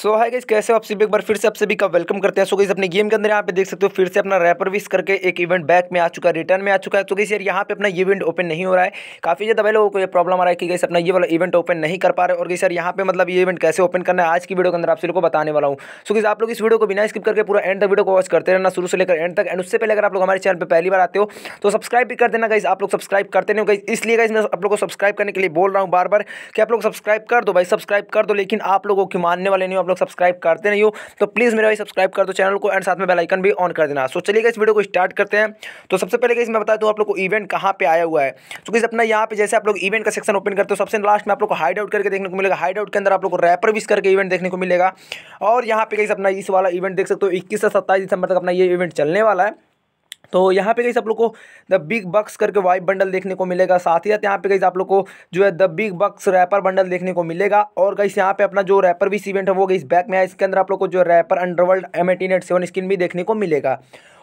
सो है गाइस कैसे हो आप सभी एक बार फिर से आप सभी का वेलकम करते हैं सो गई अपने गेम के अंदर यहाँ पे देख सकते हो फिर से अपना रैपर विश करके एक इवेंट बैक में आ चुका है रिटर्न में आ चुका है तो गई यार यहाँ पे अपना इवेंट ओपन नहीं हो रहा है काफ़ी ज़्यादा भाई लोगों को ये प्रॉब्लम आ रहा है कि गई अपना ये वाला इवेंट ओपन नहीं कर पा रहे और गई सर यहाँ पे मतलब ये इवेंट कैसे ओपन करना है आज की वीडियो के अंदर आप सभी को बताने वाला हूँ सो गई आप लोग इस वीडियो को बिना स्किप करके पूरा एंड तक वीडियो को वॉच करते रहना शुरू से लेकर एंड तक एंड उससे पहले अगर आप लोग हमारे चैनल पर पहली बार आते हो तो सब्सक्राइब भी कर देना गई आप लोग सब्सक्राइब करते नहीं हो गई इसलिए गाइस मैं आप लोग को सब्सक्राइब करने के लिए बोल रहा हूँ बार बार कि आप लोग सब्सक्राइब कर दो भाई सब्सक्राइब कर दो लेकिन आप लोगों की मानने वाले नहीं आप लोग सब्सक्राइब करते नहीं हो तो प्लीज़ मेरे भाई सब्सक्राइब कर दो चैनल को एंड साथ में बेलाइकन भी ऑन कर देना सो चलिए इस वीडियो को स्टार्ट करते हैं तो सबसे पहले इसमें बता दूँ आप लोग को इवेंट कहाँ पर आया हुआ है तो किस अपना यहाँ पर जैसे आप लोग इवेंट का सेक्शन ओपन करते हो सबसे लास्ट में आप लोग को हाइड आउट करके देखने को मिलेगा हाइड आउट के अंदर आप लोग को रैपर विस करके इवेंट देखने को मिलेगा और यहाँ पे कहीं अपना इस वाला इवेंट देख सकते हो इक्कीस से सत्ताईस दिसंबर तक अपना ये इवेंट चलने वाला है तो यहाँ पे गई आप लोग को द बिग बक्स करके वाइप बंडल देखने को मिलेगा साथ ही साथ यहाँ पे गई आप लोग को जो है the big bucks wrapper bundle देखने को मिलेगा और गई यहाँ पे अपना जो रैपर भी इवेंट है वो गई बैक में है इसके अंदर आप लोग को जो wrapper underworld M eighteen eight seven skin भी देखने को मिलेगा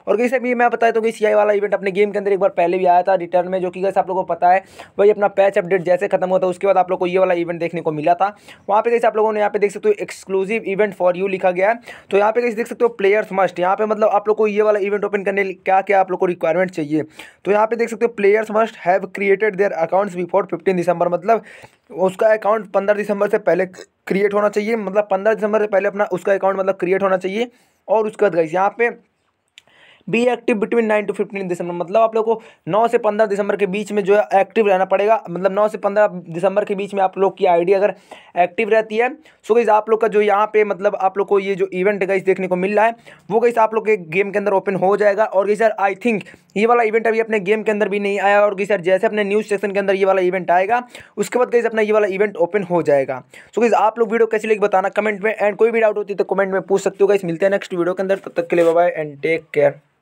और से भी मैं बताया तो कि सी वाला इवेंट अपने गेम के अंदर एक बार पहले भी आया था रिटर्न में जो कि कैसे आप लोगों को पता है वही अपना पैच अपडेट जैसे खत्म होता है उसके बाद आप लोग को ये वाला इवेंट देखने को मिला था वहाँ पे कैसे आप लोगों ने यहाँ पे देख सकते हो एक्सक्लूसिव इवेंट फॉर यू लिखा गया तो यहाँ पे कैसे देख सकते हो प्लेयर्स मस्ट यहाँ पे मतलब आप लोग को ये वाला इवेंट ओपन करने क्या क्या आप लोग को रिक्वायरमेंट चाहिए तो यहाँ पे देख सकते हो players must have created their accounts before fifteen December मतलब उसका अकाउंट पंद्रह दिसंबर से पहले क्रिएट होना चाहिए मतलब पंद्रह दिसंबर से पहले अपना उसका अकाउंट मतलब क्रिएट होना चाहिए और उसके बाद गई यहाँ पे be active between nine to fifteen December मतलब आप लोग को नौ से पंद्रह दिसंबर के बीच में जो है एक्टिव रहना पड़ेगा मतलब नौ से पंद्रह दिसंबर के बीच में आप लोग की आई अगर एक्टिव रहती है सो गई आप लोग का जो यहाँ पे मतलब आप लोग को ये जो इवेंट गई देखने को मिल रहा है वो गई आप लोग के गेम के अंदर ओपन हो जाएगा और गई सर आई थिंक ये वाला इवेंट अभी अपने गेम के अंदर भी नहीं आया और गई सर जैसे अपने न्यूज़ सेक्शन के अंदर ये वाला इवेंट आएगा उसके बाद गई अपना ये वाला इवेंट ओपन हो जाएगा सो गई आप लोग वीडियो कैसी लगी बताना कमेंट में एंड कोई भी डाउट होती है तो कमेंट में पूछ सकते हो गई मिलते हैं नेक्स्ट वीडियो के अंदर तब तक के लिए बाय एंड टेक केयर